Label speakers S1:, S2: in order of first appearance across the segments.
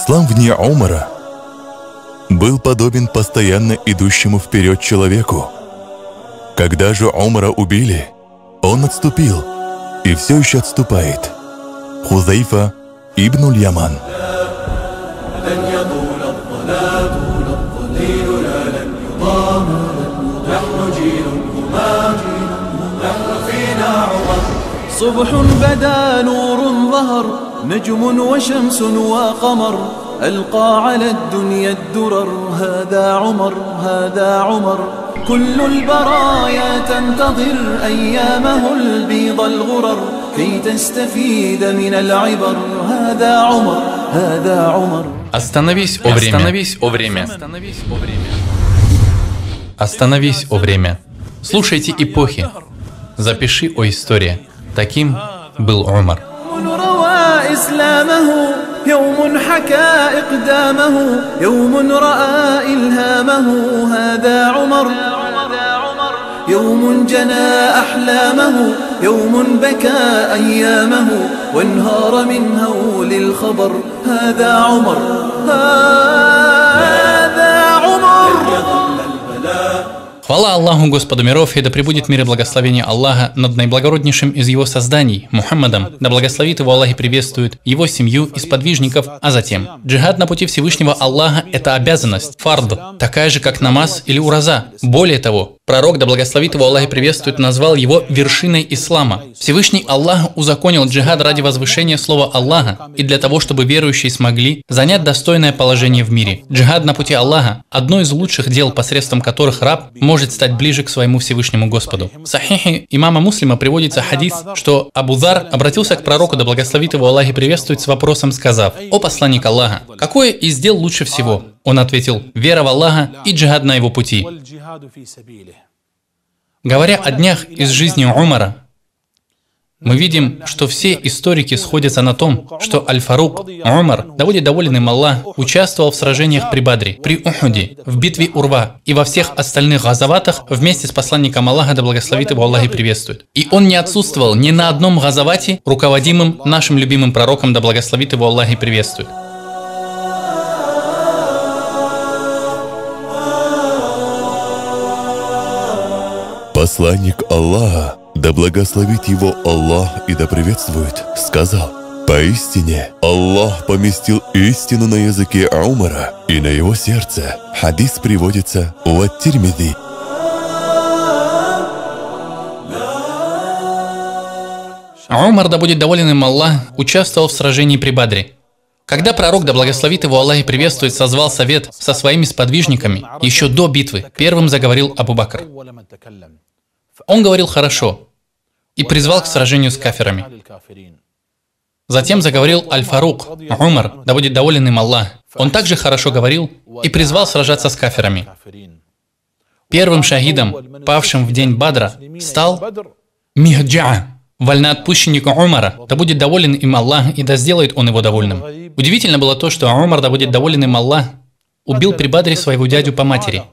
S1: Ислам вне Умара
S2: был подобен постоянно идущему вперед человеку. Когда же Умара убили, он отступил и все еще отступает. Хузайфа ибн Яман. صبح بدا نور ظهر نجم وشمس وقمر ألقى على الدنيا الدرر هذا عمر هذا عمر كل البرايا تنتظر أيامه البيض الغرر كي تستفيد من العبر هذا عمر هذا عمر
S1: Остановись о время. Остановись о время. Остановись о время. Слушайте эпохи. Запиши о истории. Таким был Умар.
S2: إسلامه يوم حكى إقدامه يوم رأى إلهامه هذا عمر يوم جنى أحلامه يوم بكى أيامه وانهار من هول الخبر هذا عمر هذا
S1: Хвала Аллаху Господу миров, и да пребудет мир и благословение Аллаха над наиблагороднейшим из его созданий, Мухаммадом. Да благословит его Аллах и приветствует его семью и сподвижников, а затем. Джихад на пути Всевышнего Аллаха – это обязанность, фард, такая же, как намаз или ураза. Более того, Пророк, да благословит его Аллах и приветствует, назвал его вершиной ислама. Всевышний Аллах узаконил джихад ради возвышения слова Аллаха и для того, чтобы верующие смогли занять достойное положение в мире. Джихад на пути Аллаха – одно из лучших дел, посредством которых раб может стать ближе к своему Всевышнему Господу. В сахихе имама Муслима приводится хадис, что Абузар обратился к пророку, да благословит его Аллах и приветствует, с вопросом сказав, «О посланник Аллаха, какое из дел лучше всего?» Он ответил, «Вера в Аллаха и джихад на его пути». Говоря о днях из жизни Умара, мы видим, что все историки сходятся на том, что Аль-Фарук, Умар, да будет доволен им Аллах, участвовал в сражениях при Бадре, при Ухуде, в битве Урва и во всех остальных газаватах вместе с посланником Аллаха, да благословит его Аллах и приветствует. И он не отсутствовал ни на одном газавате, руководимым нашим любимым пророком, да благословит его Аллах и приветствует.
S2: Посланник Аллаха, да благословит его Аллах и да приветствует, сказал, «Поистине, Аллах поместил истину на языке Аумара и на
S1: его сердце». Хадис приводится у Ат-Тирмиди. Аумар да будет доволен им Аллах, участвовал в сражении при Бадре. Когда пророк, да благословит его Аллах и приветствует, созвал совет со своими сподвижниками, еще до битвы, первым заговорил Абу Бакр. Он говорил хорошо и призвал к сражению с каферами. Затем заговорил Аль-Фарук, Умар, да будет доволен им Аллах. Он также хорошо говорил и призвал сражаться с каферами. Первым шахидом, павшим в день Бадра, стал Михджа, вольноотпущенник Умара, да будет доволен им Аллах, и да сделает он его довольным. Удивительно было то, что Умар, да будет доволен им Аллах, убил при Бадре своего дядю по матери,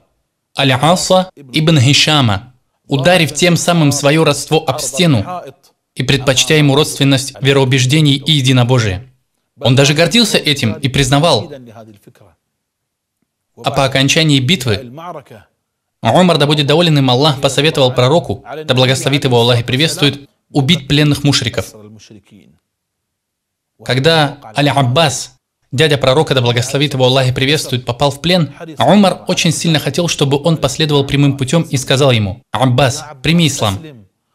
S1: Аль-Аса ибн Хишама, ударив тем самым свое родство об стену и предпочтя ему родственность вероубеждений и единобожия. Он даже гордился этим и признавал. А по окончании битвы Умар, да будет доволен им Аллах, посоветовал пророку, да благословит его Аллах и приветствует, убить пленных мушриков. Когда аль Аббас, Дядя пророка, да благословит его Аллах и приветствует, попал в плен. А Умар очень сильно хотел, чтобы он последовал прямым путем и сказал ему, «Аббас, прими ислам».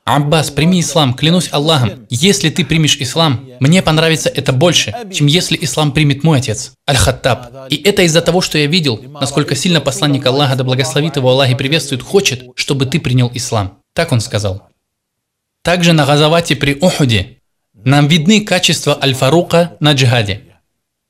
S1: «Аббас, прими ислам, клянусь Аллахом, если ты примешь ислам, мне понравится это больше, чем если ислам примет мой отец, Аль-Хаттаб. И это из-за того, что я видел, насколько сильно посланник Аллаха, да благословит его Аллах и приветствует, хочет, чтобы ты принял ислам». Так он сказал. Также на Газавате при Ухуде нам видны качества Аль-Фарука на джихаде.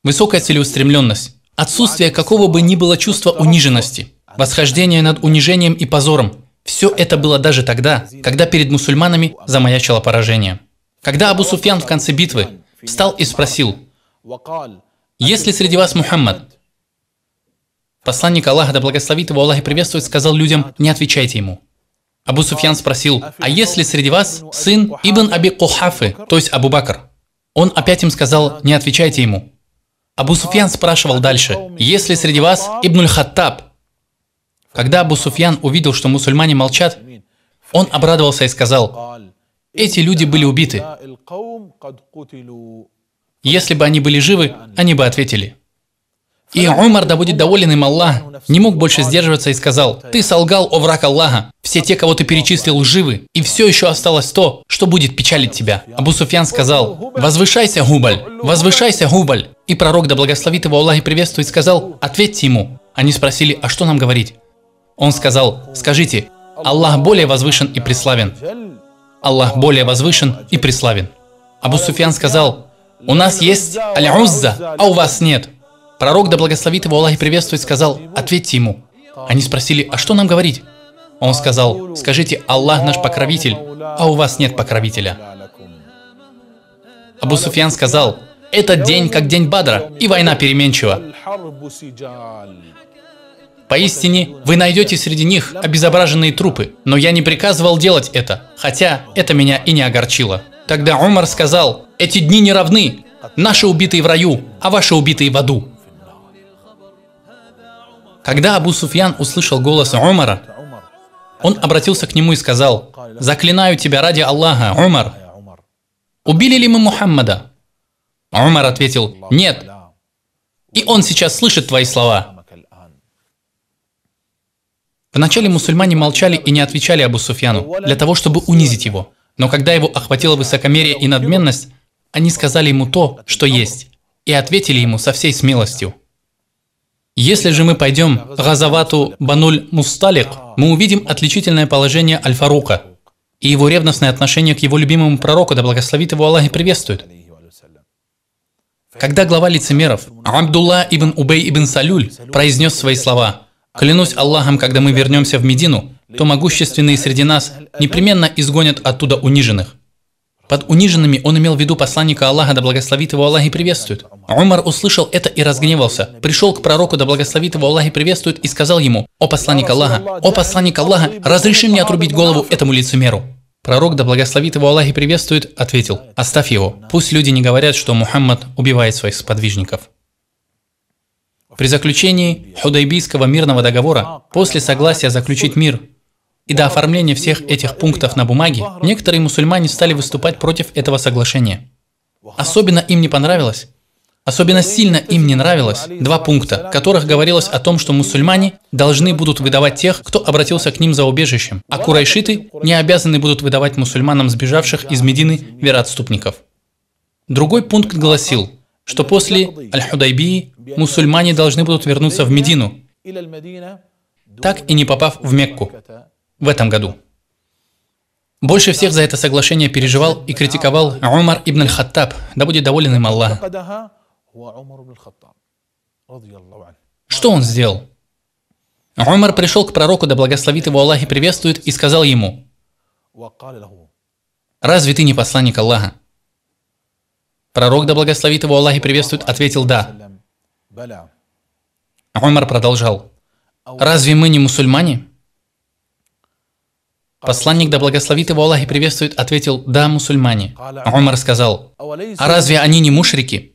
S1: Высокая целеустремленность. Отсутствие какого бы ни было чувства униженности. Восхождение над унижением и позором. Все это было даже тогда, когда перед мусульманами замаячило поражение. Когда Абу Суфьян в конце битвы встал и спросил, «Есть ли среди вас Мухаммад?» Посланник Аллаха, да благословит его Аллах и приветствует, сказал людям, «Не отвечайте ему». Абу Суфьян спросил, «А есть ли среди вас сын Ибн Аби Кухафы, то есть Абу Бакр?» Он опять им сказал, «Не отвечайте ему». Абу Суфьян спрашивал дальше, «Есть ли среди вас Ибнуль Хаттаб?» Когда Абу Суфьян увидел, что мусульмане молчат, он обрадовался и сказал, «Эти люди были убиты. Если бы они были живы, они бы ответили». И Умар, да будет доволен им Аллах, не мог больше сдерживаться и сказал, «Ты солгал, о враг Аллаха, все те, кого ты перечислил, живы, и все еще осталось то, что будет печалить тебя». Абу Суфьян сказал, «Возвышайся, Губаль, возвышайся, Губаль». И пророк, да благословит его Аллах и приветствует, сказал, «Ответьте ему». Они спросили, «А что нам говорить?» Он сказал, «Скажите, Аллах более возвышен и преславен». Аллах более возвышен и преславен. Абу Суфьян сказал, «У нас есть Аль-Узза, а у вас нет». Пророк, да благословит его Аллах и приветствует, сказал, «Ответьте ему». Они спросили, «А что нам говорить?» Он сказал, «Скажите, Аллах наш покровитель, а у вас нет покровителя». Абу Суфьян сказал, «Этот день как день Бадра, и война переменчива». Поистине, вы найдете среди них обезображенные трупы, но я не приказывал делать это, хотя это меня и не огорчило. Тогда Умар сказал, «Эти дни не равны, наши убитые в раю, а ваши убитые в аду». Когда Абу Суфьян услышал голос Умара, он обратился к нему и сказал, «Заклинаю тебя ради Аллаха, Умар, убили ли мы Мухаммада?» Умар ответил, «Нет». И он сейчас слышит твои слова. Вначале мусульмане молчали и не отвечали Абу Суфьяну, для того, чтобы унизить его. Но когда его охватило высокомерие и надменность, они сказали ему то, что есть, и ответили ему со всей смелостью. Если же мы пойдем Газавату Бануль Мусталик, мы увидим отличительное положение Аль-Фарука и его ревностное отношение к его любимому пророку, да благословит его Аллах и приветствует. Когда глава лицемеров Абдулла ибн Убей ибн Салюль произнес свои слова «Клянусь Аллахом, когда мы вернемся в Медину, то могущественные среди нас непременно изгонят оттуда униженных». Под униженными он имел в виду посланника Аллаха, да благословит его Аллах и приветствует. Умар услышал это и разгневался. Пришел к пророку, да благословит его Аллах и приветствует, и сказал ему, «О посланник Аллаха! О посланник Аллаха! Разреши мне отрубить голову этому лицемеру!» Пророк, да благословит его Аллах и приветствует, ответил, «Оставь его, пусть люди не говорят, что Мухаммад убивает своих сподвижников». При заключении Худайбийского мирного договора, после согласия заключить мир и до оформления всех этих пунктов на бумаге, некоторые мусульмане стали выступать против этого соглашения. Особенно им не понравилось, Особенно сильно им не нравилось два пункта, в которых говорилось о том, что мусульмане должны будут выдавать тех, кто обратился к ним за убежищем, а курайшиты не обязаны будут выдавать мусульманам сбежавших из Медины вероотступников. Другой пункт гласил, что после Аль-Худайбии мусульмане должны будут вернуться в Медину, так и не попав в Мекку в этом году. Больше всех за это соглашение переживал и критиковал Умар ибн аль-Хаттаб, да будет доволен им Аллах. Что он сделал? Умар пришел к пророку, да благословит его Аллах и приветствует, и сказал ему, «Разве ты не посланник Аллаха?» Пророк, да благословит его Аллах и приветствует, ответил «Да». Умар продолжал, «Разве мы не мусульмане?» Посланник, да благословит его Аллах и приветствует, ответил «Да, мусульмане». Умар сказал, «А разве они не мушрики?»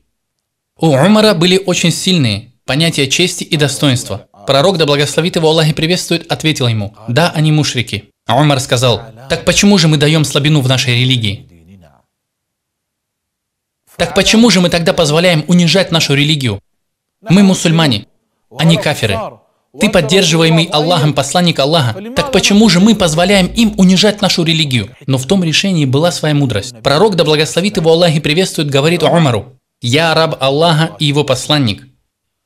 S1: У Умара были очень сильные понятия чести и достоинства. Пророк, да благословит его Аллах и приветствует, ответил ему, «Да, они мушрики». А Умар сказал, «Так почему же мы даем слабину в нашей религии?» Так почему же мы тогда позволяем унижать нашу религию? Мы мусульмане, а не каферы. Ты поддерживаемый Аллахом посланник Аллаха. Так почему же мы позволяем им унижать нашу религию? Но в том решении была своя мудрость. Пророк, да благословит его Аллах и приветствует, говорит Умару, я раб Аллаха и его посланник.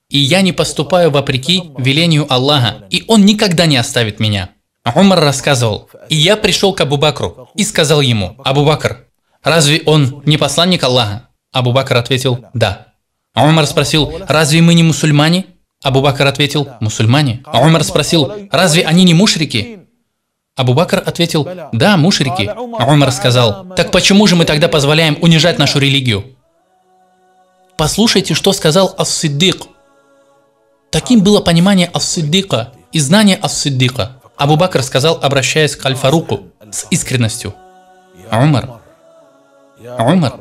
S1: И я не поступаю вопреки велению Аллаха, и он никогда не оставит меня. Умар рассказывал, и я пришел к Абу Бакру и сказал ему, Абу Бакр, разве он не посланник Аллаха? Абу Бакр ответил, да. Умар спросил, разве мы не мусульмане? Абу Бакр ответил, мусульмане. Умар спросил, разве они не мушрики? Абу Бакр ответил, да, мушрики. Умар сказал, так почему же мы тогда позволяем унижать нашу религию? Послушайте, что сказал Ас-Сиддик. Таким было понимание Ас-Сиддика и знание Ас-Сиддика. Абу Бакр сказал, обращаясь к Аль-Фаруку, с искренностью. Умар, Умар,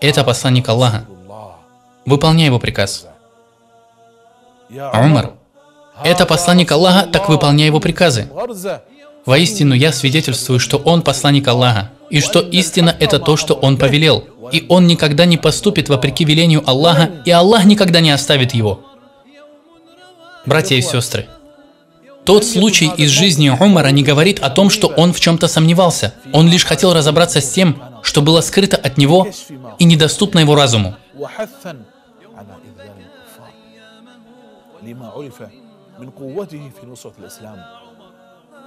S1: это посланник Аллаха. Выполняй его приказ.
S2: Умар,
S1: это посланник Аллаха, так выполняй его приказы. Воистину, я свидетельствую, что он посланник Аллаха, и что истина – это то, что он повелел и он никогда не поступит вопреки велению Аллаха, и Аллах никогда не оставит его. Братья и сестры, тот случай из жизни Умара не говорит о том, что он в чем-то сомневался. Он лишь хотел разобраться с тем, что было скрыто от него и недоступно его разуму.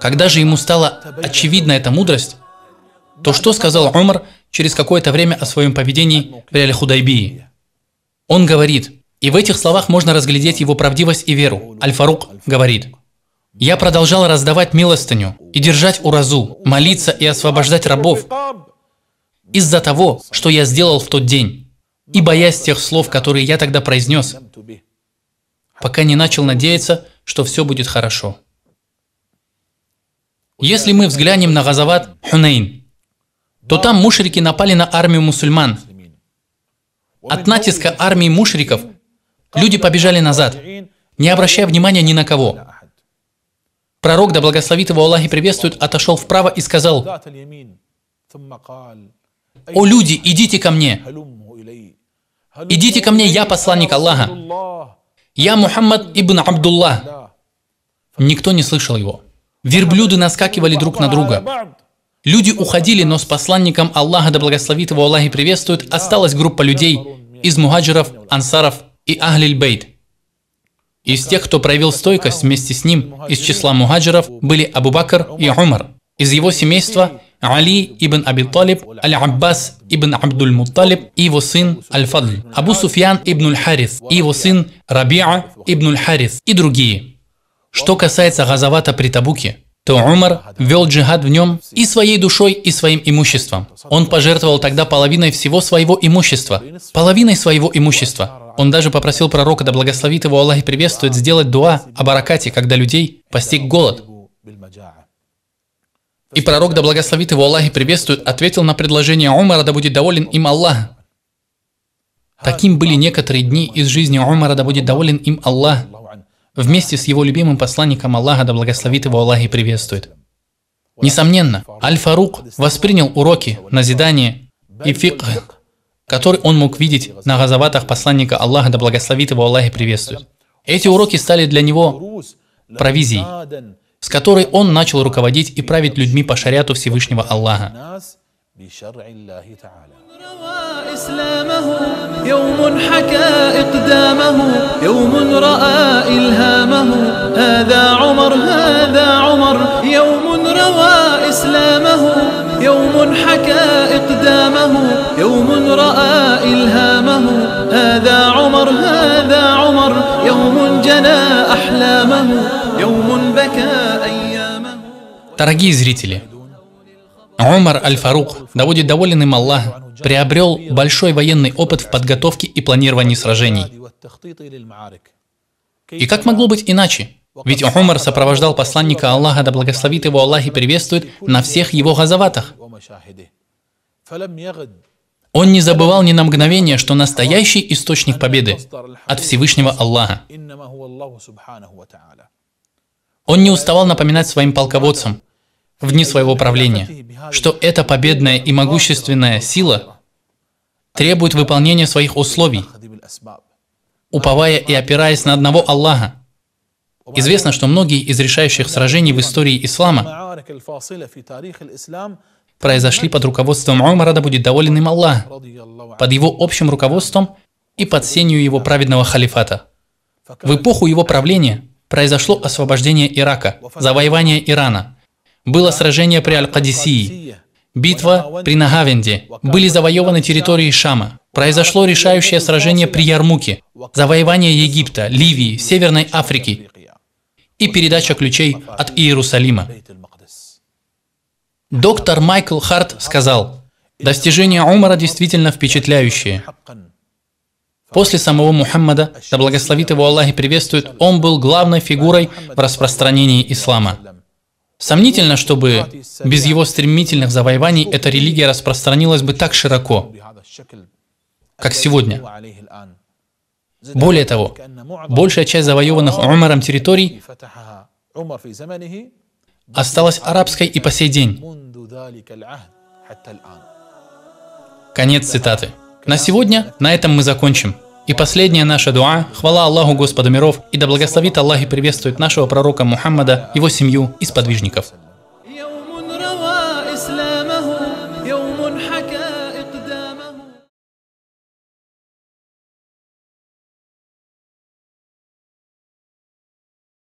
S1: Когда же ему стала очевидна эта мудрость, то что сказал Умар – через какое-то время о своем поведении в Реале Худайбии. Он говорит, и в этих словах можно разглядеть его правдивость и веру. Аль-Фарук говорит, «Я продолжал раздавать милостыню и держать уразу, молиться и освобождать рабов из-за того, что я сделал в тот день, и боясь тех слов, которые я тогда произнес, пока не начал надеяться, что все будет хорошо». Если мы взглянем на Газават Хунейн, то там мушрики напали на армию мусульман. От натиска армии мушриков люди побежали назад, не обращая внимания ни на кого. Пророк, да благословит его Аллах и приветствует, отошел вправо и сказал, «О люди, идите ко мне! Идите ко мне, я посланник Аллаха! Я Мухаммад ибн Абдулла". Никто не слышал его. Верблюды наскакивали друг на друга. Люди уходили, но с посланником Аллаха, да благословит его Аллах и приветствует, осталась группа людей из мухаджиров, ансаров и ахлиль-бейт. Из тех, кто проявил стойкость вместе с ним, из числа мухаджиров были Абу Бакр и Умар. Из его семейства Али ибн Аби Талиб, Аль-Аббас ибн Абдуль Мутталиб и его сын Аль-Фадль, Абу Суфьян ибн Аль-Харис и его сын Рабиа ибн Аль-Харис и другие. Что касается Газавата при Табуке, то Умар вел джихад в нем и своей душой, и своим имуществом. Он пожертвовал тогда половиной всего своего имущества. Половиной своего имущества. Он даже попросил пророка, да благословит его Аллах и приветствует, сделать дуа о баракате, когда людей постиг голод. И пророк, да благословит его Аллах и приветствует, ответил на предложение Умара, да будет доволен им Аллах. Таким были некоторые дни из жизни Умара, да будет доволен им Аллах вместе с его любимым посланником Аллаха, да благословит его Аллах и приветствует. Несомненно, Аль-Фарук воспринял уроки, назидания и фикх, которые он мог видеть на газаватах посланника Аллаха, да благословит его Аллах и приветствует. Эти уроки стали для него провизией, с которой он начал руководить и править людьми по шариату Всевышнего Аллаха.
S2: بشرع الله تعالى روى إسلامه يوم حكى إقدامه يوم رأى إلهامه هذا عمر هذا عمر يوم روى إسلامه يوم حكى إقدامه يوم رأى إلهامه هذا عمر هذا عمر يوم جنى أحلامه يوم بكى أيامه
S1: تراجيز зрители! Умар Аль-Фарук, доводит доволен им Аллах, приобрел большой военный опыт в подготовке и планировании сражений. И как могло быть иначе? Ведь Умар сопровождал посланника Аллаха, да благословит его Аллах и приветствует, на всех его газаватах. Он не забывал ни на мгновение, что настоящий источник победы от Всевышнего Аллаха. Он не уставал напоминать своим полководцам, в дни своего правления, что эта победная и могущественная сила требует выполнения своих условий, уповая и опираясь на одного Аллаха. Известно, что многие из решающих сражений в истории ислама произошли под руководством Умара, да будет доволен им Аллах, под его общим руководством и под сенью его праведного халифата. В эпоху его правления произошло освобождение Ирака, завоевание Ирана – было сражение при Аль-Кадисии, битва при Нагавенде, были завоеваны территории Шама. Произошло решающее сражение при Ярмуке, завоевание Египта, Ливии, Северной Африки и передача ключей от Иерусалима. Доктор Майкл Харт сказал, «Достижения Умара действительно впечатляющие. После самого Мухаммада, да благословит его Аллах и приветствует, он был главной фигурой в распространении ислама. Сомнительно, чтобы без его стремительных завоеваний эта религия распространилась бы так широко, как сегодня. Более того, большая часть завоеванных Умаром территорий осталась арабской и по сей день. Конец цитаты. На сегодня на этом мы закончим. И последняя наша дуа, хвала Аллаху Господу миров, и да благословит Аллах и приветствует нашего пророка Мухаммада, его семью и сподвижников.